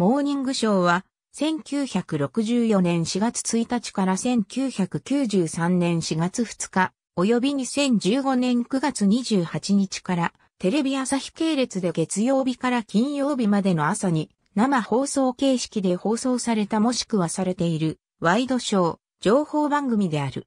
モーニングショーは、1964年4月1日から1993年4月2日、及び2015年9月28日から、テレビ朝日系列で月曜日から金曜日までの朝に、生放送形式で放送されたもしくはされている、ワイドショー、情報番組である。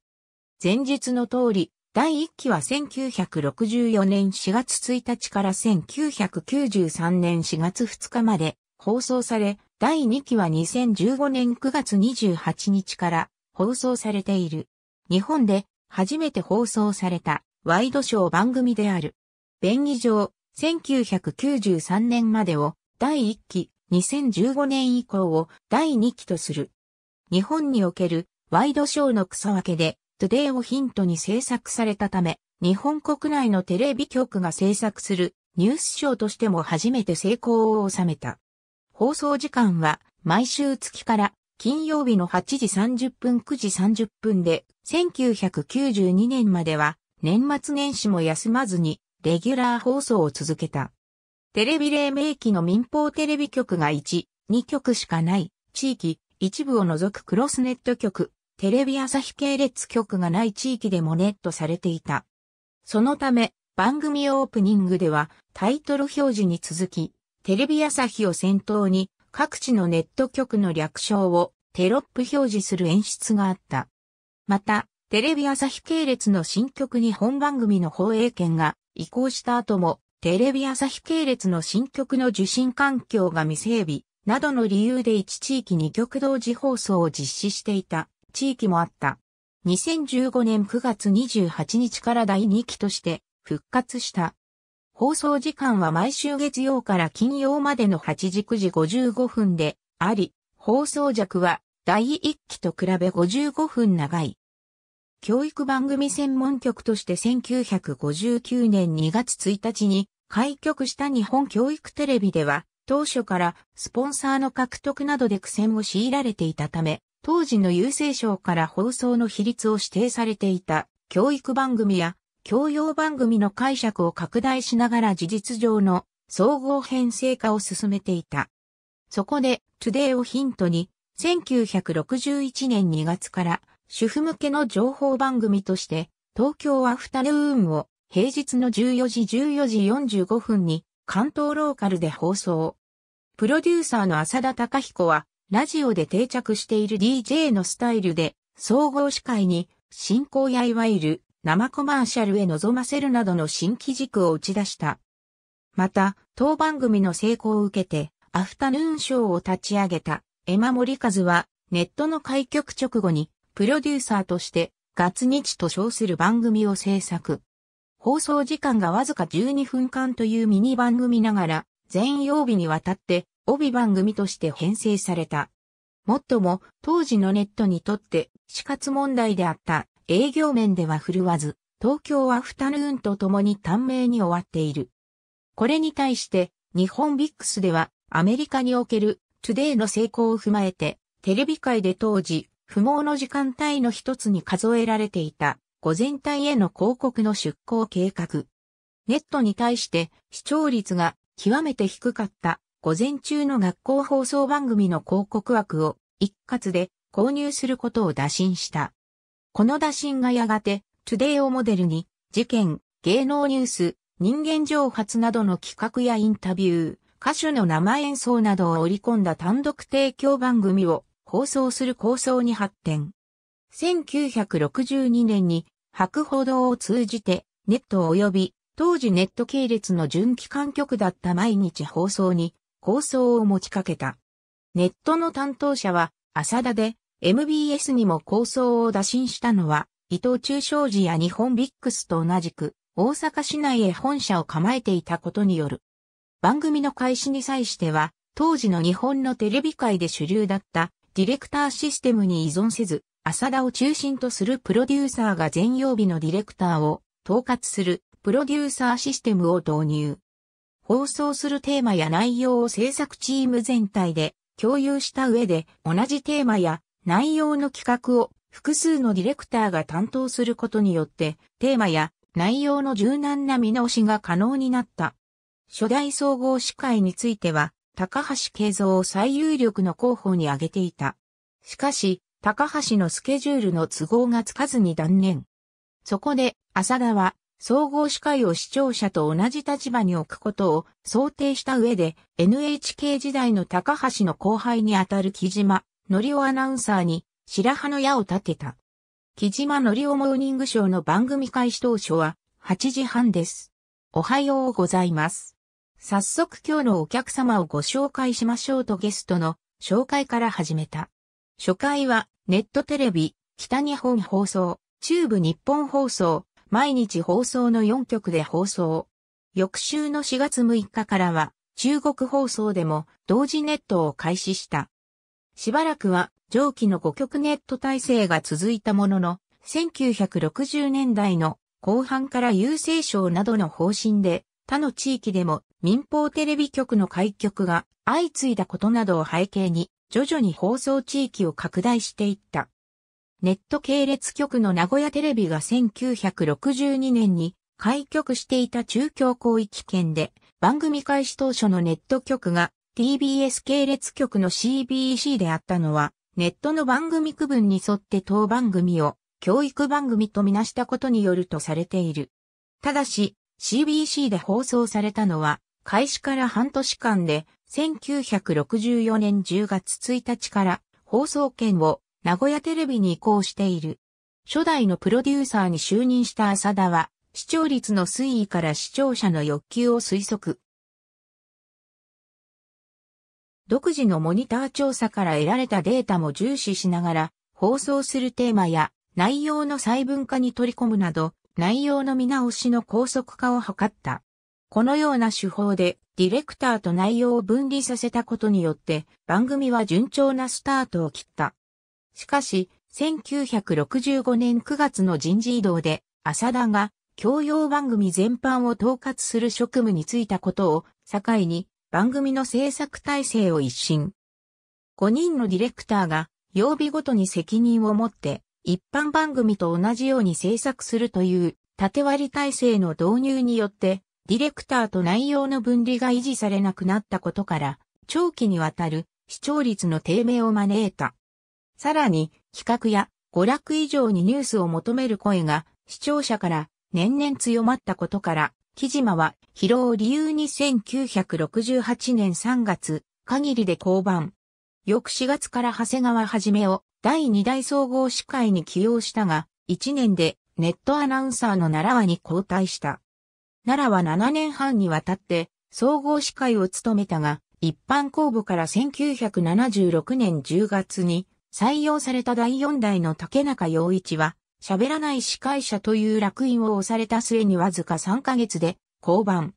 前述の通り、第1期は1964年4月1日から1993年4月2日まで、放送され、第2期は2015年9月28日から放送されている。日本で初めて放送されたワイドショー番組である。便宜上、1993年までを第1期、2015年以降を第2期とする。日本におけるワイドショーの草分けで、トゥデイをヒントに制作されたため、日本国内のテレビ局が制作するニュースショーとしても初めて成功を収めた。放送時間は毎週月から金曜日の8時30分9時30分で1992年までは年末年始も休まずにレギュラー放送を続けた。テレビ黎明期の民放テレビ局が1、2局しかない地域、一部を除くクロスネット局、テレビ朝日系列局がない地域でもネットされていた。そのため、番組オープニングではタイトル表示に続き、テレビ朝日を先頭に各地のネット局の略称をテロップ表示する演出があった。また、テレビ朝日系列の新曲に本番組の放映権が移行した後も、テレビ朝日系列の新曲の受信環境が未整備などの理由で一地域に極同時放送を実施していた地域もあった。2015年9月28日から第2期として復活した放送時間は毎週月曜から金曜までの8時9時55分であり、放送弱は第1期と比べ55分長い。教育番組専門局として1959年2月1日に開局した日本教育テレビでは、当初からスポンサーの獲得などで苦戦を強いられていたため、当時の郵政省から放送の比率を指定されていた教育番組や教養番組の解釈を拡大しながら事実上の総合編成化を進めていた。そこで、トゥデイをヒントに、1961年2月から主婦向けの情報番組として、東京アフタヌーンを平日の14時14時45分に関東ローカルで放送。プロデューサーの浅田隆彦は、ラジオで定着している DJ のスタイルで、総合司会に、進行やいわゆる生コマーシャルへ臨ませるなどの新機軸を打ち出した。また、当番組の成功を受けて、アフタヌーンショーを立ち上げた、エマ・モリカズは、ネットの開局直後に、プロデューサーとして、月日と称する番組を制作。放送時間がわずか12分間というミニ番組ながら、全曜日にわたって、帯番組として編成された。もっとも、当時のネットにとって死活問題であった営業面では振るわず、東京アフタヌーンと共に短命に終わっている。これに対して、日本ビックスでは、アメリカにおける、トゥデイの成功を踏まえて、テレビ界で当時、不毛の時間帯の一つに数えられていた、午前帯への広告の出向計画。ネットに対して視聴率が極めて低かった午前中の学校放送番組の広告枠を一括で購入することを打診した。この打診がやがて、トゥデイをモデルに、事件、芸能ニュース、人間蒸発などの企画やインタビュー、歌手の生演奏などを織り込んだ単独提供番組を放送する構想に発展。1962年に博報堂を通じてネット及び当時ネット系列の準機関局だった毎日放送に構想を持ちかけた。ネットの担当者は浅田で MBS にも構想を打診したのは、伊藤忠商事や日本ビックスと同じく、大阪市内へ本社を構えていたことによる。番組の開始に際しては、当時の日本のテレビ界で主流だったディレクターシステムに依存せず、浅田を中心とするプロデューサーが全曜日のディレクターを統括するプロデューサーシステムを導入。放送するテーマや内容を制作チーム全体で共有した上で同じテーマや内容の企画を複数のディレクターが担当することによって、テーマや内容の柔軟な見直しが可能になった。初代総合司会については、高橋慶三を最有力の候補に挙げていた。しかし、高橋のスケジュールの都合がつかずに断念。そこで、浅田は、総合司会を視聴者と同じ立場に置くことを想定した上で、NHK 時代の高橋の後輩にあたる木島のりおアナウンサーに白羽の矢を立てた。木島のりおモーニングショーの番組開始当初は8時半です。おはようございます。早速今日のお客様をご紹介しましょうとゲストの紹介から始めた。初回はネットテレビ、北日本放送、中部日本放送、毎日放送の4局で放送。翌週の4月6日からは中国放送でも同時ネットを開始した。しばらくは上記の5極ネット体制が続いたものの、1960年代の後半から郵政省などの方針で、他の地域でも民放テレビ局の開局が相次いだことなどを背景に、徐々に放送地域を拡大していった。ネット系列局の名古屋テレビが1962年に開局していた中京広域圏で番組開始当初のネット局が TBS 系列局の CBC であったのは、ネットの番組区分に沿って当番組を教育番組とみなしたことによるとされている。ただし、CBC で放送されたのは、開始から半年間で、1964年10月1日から放送権を名古屋テレビに移行している。初代のプロデューサーに就任した浅田は、視聴率の推移から視聴者の欲求を推測、独自のモニター調査から得られたデータも重視しながら、放送するテーマや内容の細分化に取り込むなど、内容の見直しの高速化を図った。このような手法でディレクターと内容を分離させたことによって番組は順調なスタートを切った。しかし、1965年9月の人事異動で浅田が教養番組全般を統括する職務に就いたことを境に番組の制作体制を一新。5人のディレクターが曜日ごとに責任を持って一般番組と同じように制作するという縦割り体制の導入によってディレクターと内容の分離が維持されなくなったことから長期にわたる視聴率の低迷を招いた。さらに企画や娯楽以上にニュースを求める声が視聴者から年々強まったことから木島は疲労を理由に1968年3月限りで降板。翌4月から長谷川はじめを第2代総合司会に起用したが、1年でネットアナウンサーの奈良和に交代した。奈良は7年半にわたって総合司会を務めたが、一般公募から1976年10月に採用された第4代の竹中陽一は喋らない司会者という落印を押された末にわずか3ヶ月で降板。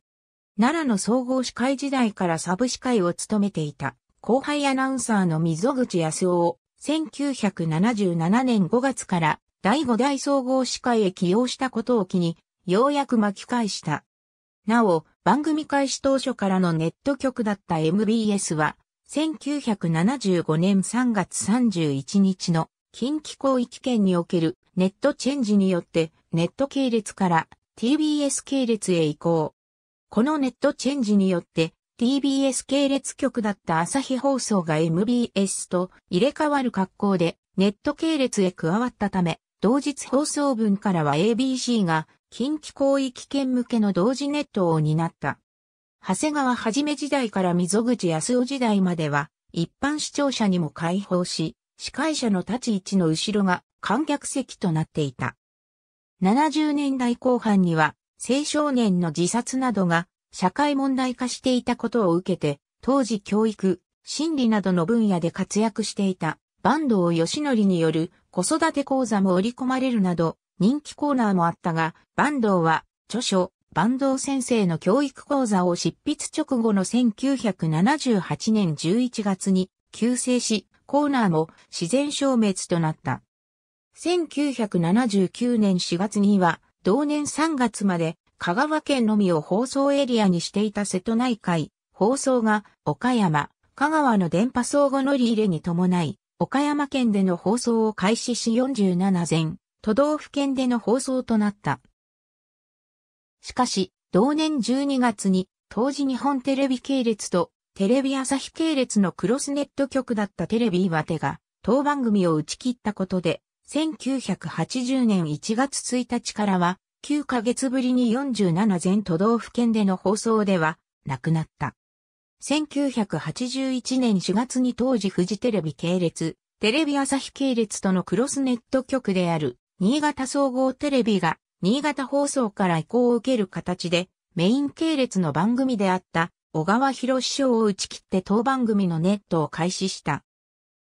奈良の総合司会時代からサブ司会を務めていた後輩アナウンサーの溝口康夫を1977年5月から第5代総合司会へ起用したことを機にようやく巻き返した。なお、番組開始当初からのネット局だった MBS は1975年3月31日の近畿広域圏におけるネットチェンジによってネット系列から TBS 系列へ移行。このネットチェンジによって TBS 系列局だった朝日放送が MBS と入れ替わる格好でネット系列へ加わったため、同日放送分からは ABC が近畿広域圏向けの同時ネットを担った。長谷川はじめ時代から溝口康夫時代までは一般視聴者にも開放し、司会者の立ち位置の後ろが観客席となっていた。70年代後半には青少年の自殺などが社会問題化していたことを受けて、当時教育、心理などの分野で活躍していた坂東義則による子育て講座も織り込まれるなど人気コーナーもあったが、坂東は著書、坂東先生の教育講座を執筆直後の1978年11月に急成し、コーナーも自然消滅となった。1979年4月には、同年3月まで香川県のみを放送エリアにしていた瀬戸内海放送が岡山、香川の電波相互乗り入れに伴い、岡山県での放送を開始し47前、都道府県での放送となった。しかし、同年12月に、当時日本テレビ系列とテレビ朝日系列のクロスネット局だったテレビ岩手が、当番組を打ち切ったことで、1980年1月1日からは、9ヶ月ぶりに47全都道府県での放送では、なくなった。1981年4月に当時フジテレビ系列、テレビ朝日系列とのクロスネット局である、新潟総合テレビが、新潟放送から移行を受ける形で、メイン系列の番組であった、小川博賞を打ち切って当番組のネットを開始した。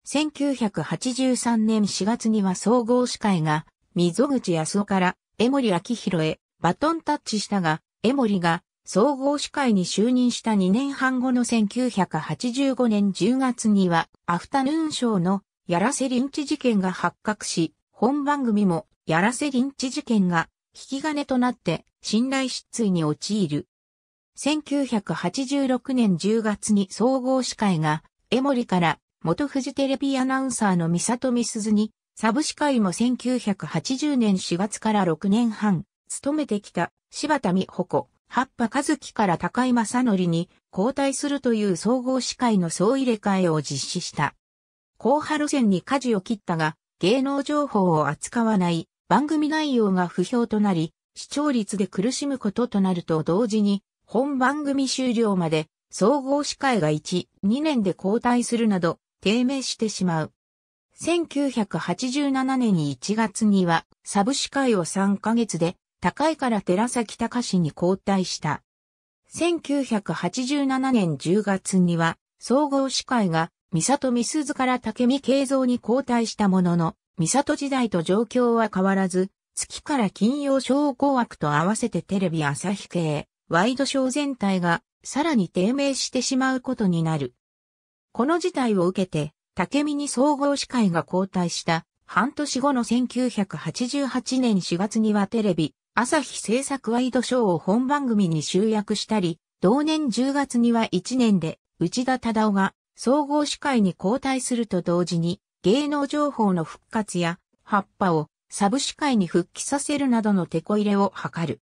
1983年4月には総合司会が、溝口康夫から江森明宏へバトンタッチしたが、江森が総合司会に就任した2年半後の1985年10月には、アフタヌーンショーのやらせリンチ事件が発覚し、本番組もやらせリンチ事件が引き金となって信頼失墜に陥る。1986年10月に総合司会が、江森から元富士テレビアナウンサーの三里美鈴に、サブ司会も1980年4月から6年半、勤めてきた柴田美穂子、八波和樹から高井正則に交代するという総合司会の総入れ替えを実施した。後波路線に舵を切ったが、芸能情報を扱わない番組内容が不評となり、視聴率で苦しむこととなると同時に、本番組終了まで総合司会が1、2年で交代するなど低迷してしまう。1987年に1月にはサブ司会を3ヶ月で高井から寺崎隆に交代した。1987年10月には総合司会が三里美鈴から竹見慶三に交代したものの、三里時代と状況は変わらず、月から金曜小紅枠と合わせてテレビ朝日系、ワイドショー全体がさらに低迷してしまうことになる。この事態を受けて、竹見に総合司会が交代した半年後の1988年4月にはテレビ、朝日制作ワイドショーを本番組に集約したり、同年10月には1年で内田忠夫が総合司会に交代すると同時に芸能情報の復活や葉っぱをサブ司会に復帰させるなどの手こ入れを図る。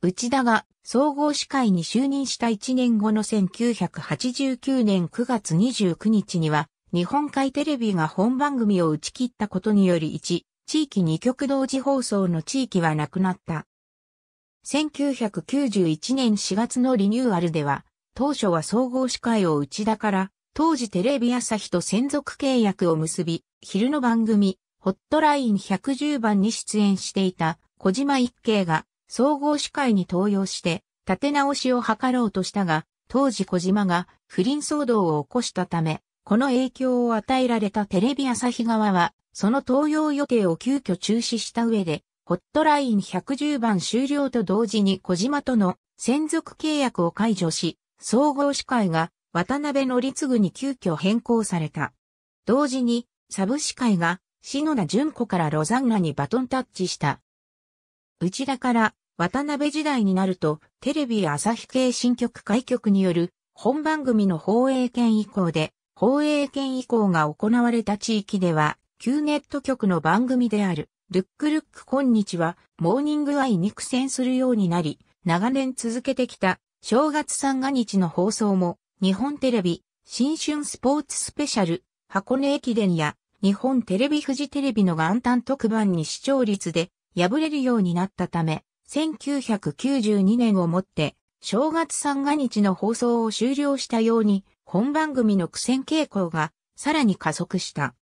内田が総合司会に就任した1年後の1989年9月29日には、日本海テレビが本番組を打ち切ったことにより1、地域2極同時放送の地域はなくなった。1991年4月のリニューアルでは、当初は総合司会を内田から、当時テレビ朝日と専属契約を結び、昼の番組、ホットライン110番に出演していた小島一慶が総合司会に登用して、立て直しを図ろうとしたが、当時小島が不倫騒動を起こしたため、この影響を与えられたテレビ朝日側は、その登用予定を急遽中止した上で、ホットライン110番終了と同時に小島との専属契約を解除し、総合司会が渡辺則次に急遽変更された。同時に、サブ司会が篠田淳子からロザンナにバトンタッチした。内田から渡辺時代になると、テレビ朝日系新曲開局による本番組の放映権移行で、放映権移行が行われた地域では、旧ネット局の番組である、ルックルック今日は、モーニングアイに苦戦するようになり、長年続けてきた、正月三が日の放送も、日本テレビ、新春スポーツスペシャル、箱根駅伝や、日本テレビ富士テレビの元旦特番に視聴率で、敗れるようになったため、1992年をもって、正月三が日の放送を終了したように、本番組の苦戦傾向がさらに加速した。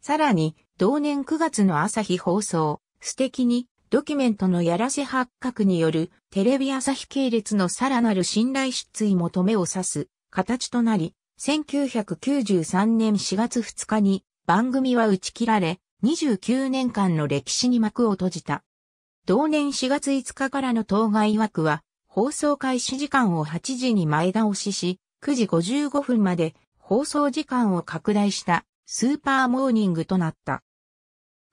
さらに、同年9月の朝日放送、素敵に、ドキュメントのやらせ発覚による、テレビ朝日系列のさらなる信頼失墜求めを指す、形となり、1993年4月2日に、番組は打ち切られ、29年間の歴史に幕を閉じた。同年4月5日からの当該枠は、放送開始時間を8時に前倒しし、9時55分まで放送時間を拡大したスーパーモーニングとなった。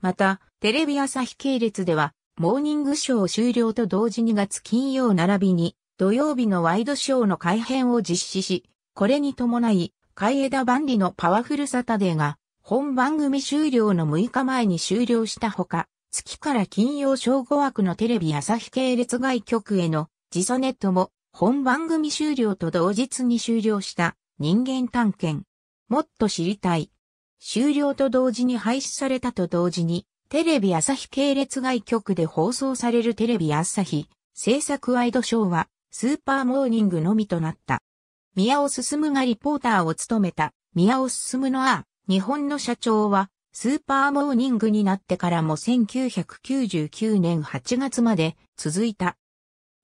また、テレビ朝日系列では、モーニングショー終了と同時に月金曜並びに、土曜日のワイドショーの改編を実施し、これに伴い、海江田万里のパワフルサタデーが、本番組終了の6日前に終了したほか、月から金曜正午枠のテレビ朝日系列外局へのジソネットも本番組終了と同日に終了した人間探検。もっと知りたい。終了と同時に廃止されたと同時にテレビ朝日系列外局で放送されるテレビ朝日制作ワイドショーはスーパーモーニングのみとなった。宮尾進がリポーターを務めた宮尾進のあ、日本の社長はスーパーモーニングになってからも1999年8月まで続いた。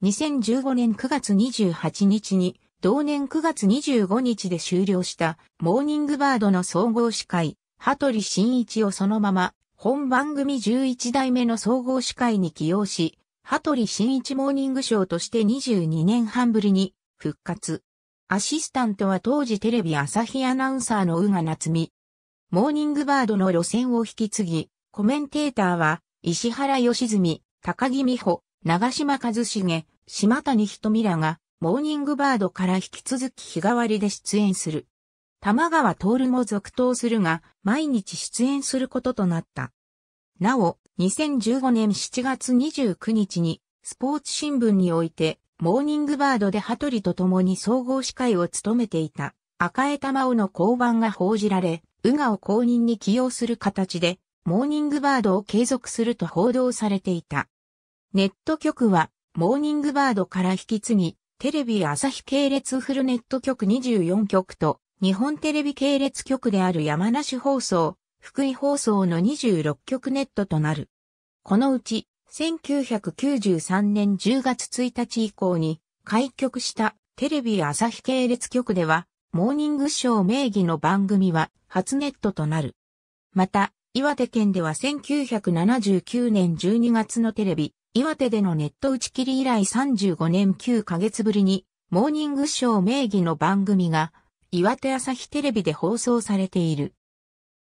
2015年9月28日に同年9月25日で終了したモーニングバードの総合司会、羽鳥慎一をそのまま本番組11代目の総合司会に起用し、羽鳥慎一モーニングショーとして22年半ぶりに復活。アシスタントは当時テレビ朝日アナウンサーの宇賀夏美、モーニングバードの路線を引き継ぎ、コメンテーターは、石原良純、高木美穂、長島和重、島谷瞳らが、モーニングバードから引き続き日替わりで出演する。玉川徹も続投するが、毎日出演することとなった。なお、2015年7月29日に、スポーツ新聞において、モーニングバードで羽鳥と共に総合司会を務めていた、赤江玉緒の交番が報じられ、ウガを公認に起用する形で、モーニングバードを継続すると報道されていた。ネット局は、モーニングバードから引き継ぎ、テレビ朝日系列フルネット局24局と、日本テレビ系列局である山梨放送、福井放送の26局ネットとなる。このうち、1993年10月1日以降に、開局したテレビ朝日系列局では、モーニングショー名義の番組は初ネットとなる。また、岩手県では1979年12月のテレビ、岩手でのネット打ち切り以来35年9ヶ月ぶりに、モーニングショー名義の番組が、岩手朝日テレビで放送されている。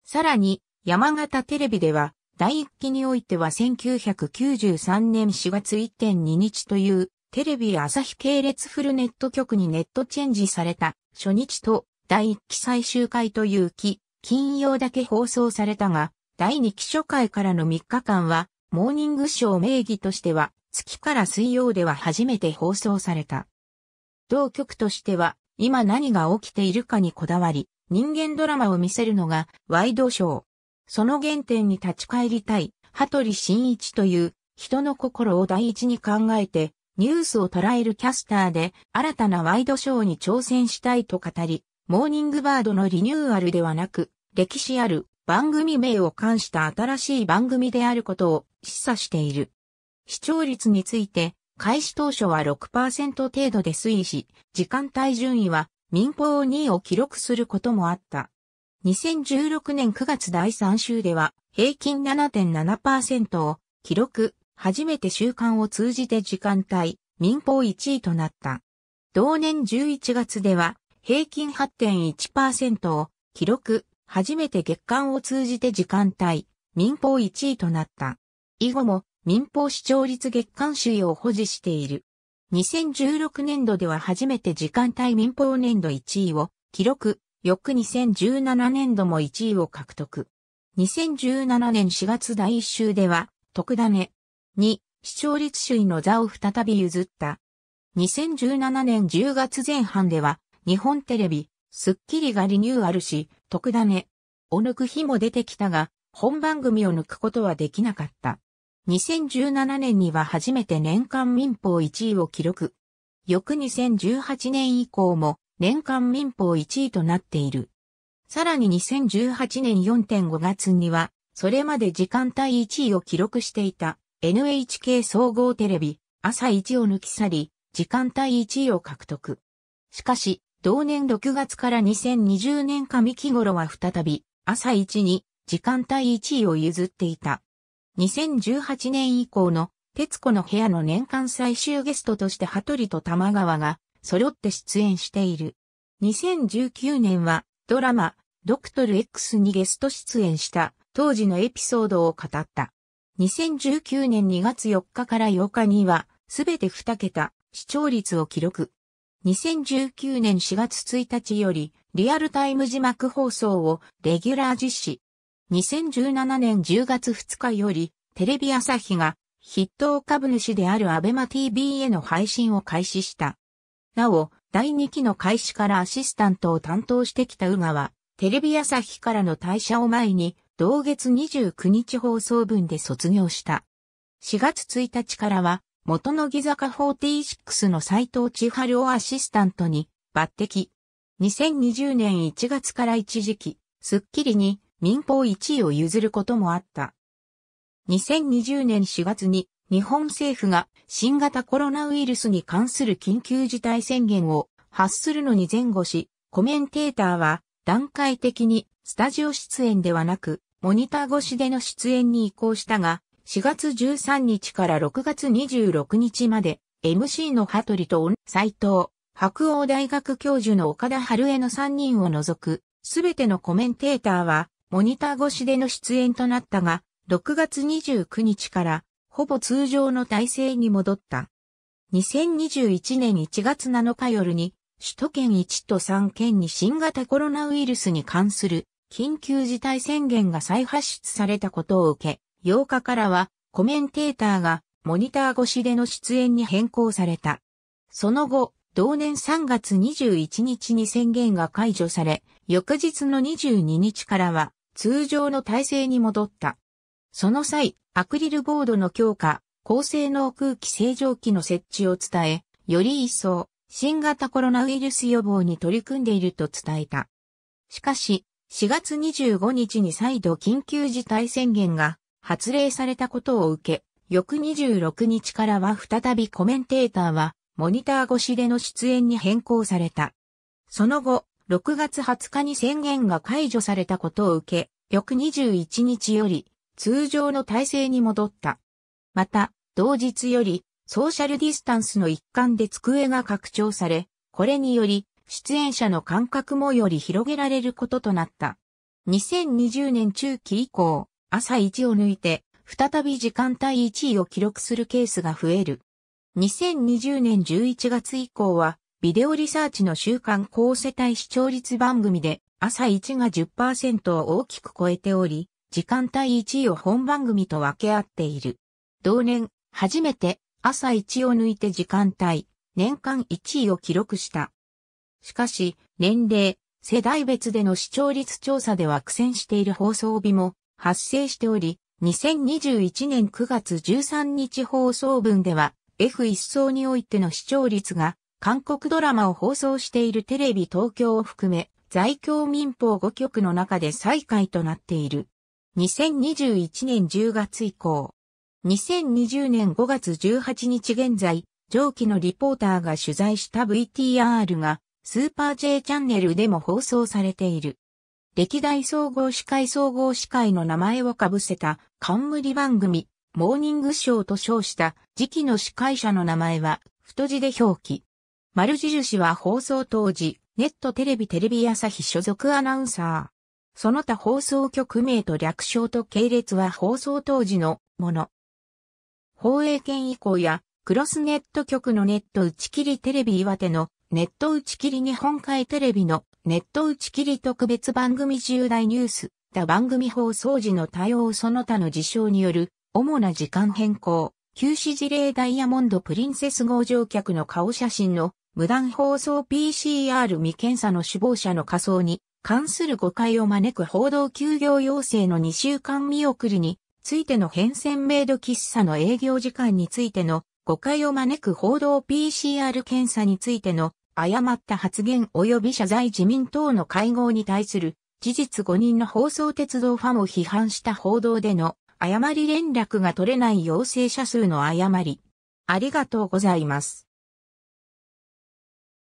さらに、山形テレビでは、第1期においては1993年4月1.2日というテレビ朝日系列フルネット局にネットチェンジされた初日と第1期最終回という期、金曜だけ放送されたが、第2期初回からの3日間は、モーニングショー名義としては、月から水曜では初めて放送された。同局としては、今何が起きているかにこだわり、人間ドラマを見せるのがワイドショー。その原点に立ち返りたい、羽鳥慎一という人の心を第一に考えて、ニュースを捉えるキャスターで新たなワイドショーに挑戦したいと語り、モーニングバードのリニューアルではなく、歴史ある番組名を冠した新しい番組であることを示唆している。視聴率について、開始当初は6%程度で推移し、時間帯順位は民放2位を記録することもあった。2016年9月第3週では、平均7.7%を記録。初めて週間を通じて時間帯、民放1位となった。同年11月では、平均8.1%を記録、初めて月間を通じて時間帯、民放1位となった。以後も民放視聴率月間首位を保持している。2016年度では初めて時間帯民放年度1位を記録、翌2017年度も1位を獲得。2017年4月第1週では、特ダネ、2、視聴率首位の座を再び譲った。2017年10月前半では、日本テレビ、スッキリがリニューアルし、特ダネ。を抜く日も出てきたが、本番組を抜くことはできなかった。2017年には初めて年間民放1位を記録。翌2018年以降も年間民放1位となっている。さらに2018年4.5月には、それまで時間帯1位を記録していた NHK 総合テレビ、朝1を抜き去り、時間帯1位を獲得。しかし、同年6月から2020年上期頃は再び、朝1に時間帯1位を譲っていた。2018年以降の、徹子の部屋の年間最終ゲストとして羽鳥と玉川が、揃って出演している。2019年は、ドラマ、ドクトル X にゲスト出演した、当時のエピソードを語った。2019年2月4日から8日には、すべて2桁、視聴率を記録。2019年4月1日より、リアルタイム字幕放送をレギュラー実施。2017年10月2日より、テレビ朝日が筆頭株主であるアベマ TV への配信を開始した。なお、第2期の開始からアシスタントを担当してきた宇は、テレビ朝日からの退社を前に、同月29日放送分で卒業した。4月1日からは、元乃木坂46の斎藤千春をアシスタントに抜擢。2020年1月から一時期、スッキリに民放1位を譲ることもあった。2020年4月に日本政府が新型コロナウイルスに関する緊急事態宣言を発するのに前後し、コメンテーターは段階的にスタジオ出演ではなくモニター越しでの出演に移行したが、4月13日から6月26日まで、MC の羽鳥と斎藤、白鴎大学教授の岡田春江の3人を除く、すべてのコメンテーターは、モニター越しでの出演となったが、6月29日から、ほぼ通常の体制に戻った。2021年1月7日夜に、首都圏1都3県に新型コロナウイルスに関する緊急事態宣言が再発出されたことを受け、8日からはコメンテーターがモニター越しでの出演に変更された。その後、同年3月21日に宣言が解除され、翌日の22日からは通常の体制に戻った。その際、アクリルボードの強化、高性能空気清浄機の設置を伝え、より一層、新型コロナウイルス予防に取り組んでいると伝えた。しかし、4月25日に再度緊急事態宣言が発令されたことを受け、翌26日からは再びコメンテーターはモニター越しでの出演に変更された。その後、6月20日に宣言が解除されたことを受け、翌21日より通常の体制に戻った。また、同日よりソーシャルディスタンスの一環で机が拡張され、これにより出演者の感覚もより広げられることとなった。2020年中期以降、朝1を抜いて、再び時間帯1位を記録するケースが増える。2020年11月以降は、ビデオリサーチの週間高世帯視聴率番組で、朝1が10%を大きく超えており、時間帯1位を本番組と分け合っている。同年、初めて朝1を抜いて時間帯、年間1位を記録した。しかし、年齢、世代別での視聴率調査では苦戦している放送日も発生しており、2021年9月13日放送分では F1 層においての視聴率が韓国ドラマを放送しているテレビ東京を含め在京民放5局の中で最下位となっている。2021年10月以降。2020年5月18日現在、上記のリポーターが取材した VTR がスーパー J チャンネルでも放送されている。歴代総合司会総合司会の名前をかぶせた冠番組、モーニングショーと称した時期の司会者の名前は太字で表記。丸印は放送当時、ネットテレビテレビ朝日所属アナウンサー。その他放送局名と略称と系列は放送当時のもの。放映権以降やクロスネット局のネット打ち切りテレビ岩手のネット打ち切り日本海テレビのネット打ち切り特別番組重大ニュース、だ番組放送時の対応その他の事象による主な時間変更、休止事例ダイヤモンドプリンセス号乗客の顔写真の無断放送 PCR 未検査の首謀者の仮想に関する誤解を招く報道休業要請の2週間見送りについての変遷メイド喫茶の営業時間についての誤解を招く報道 PCR 検査についての誤った発言及び謝罪自民党の会合に対する事実5人の放送鉄道ファンを批判した報道での誤り連絡が取れない陽性者数の誤り。ありがとうございます。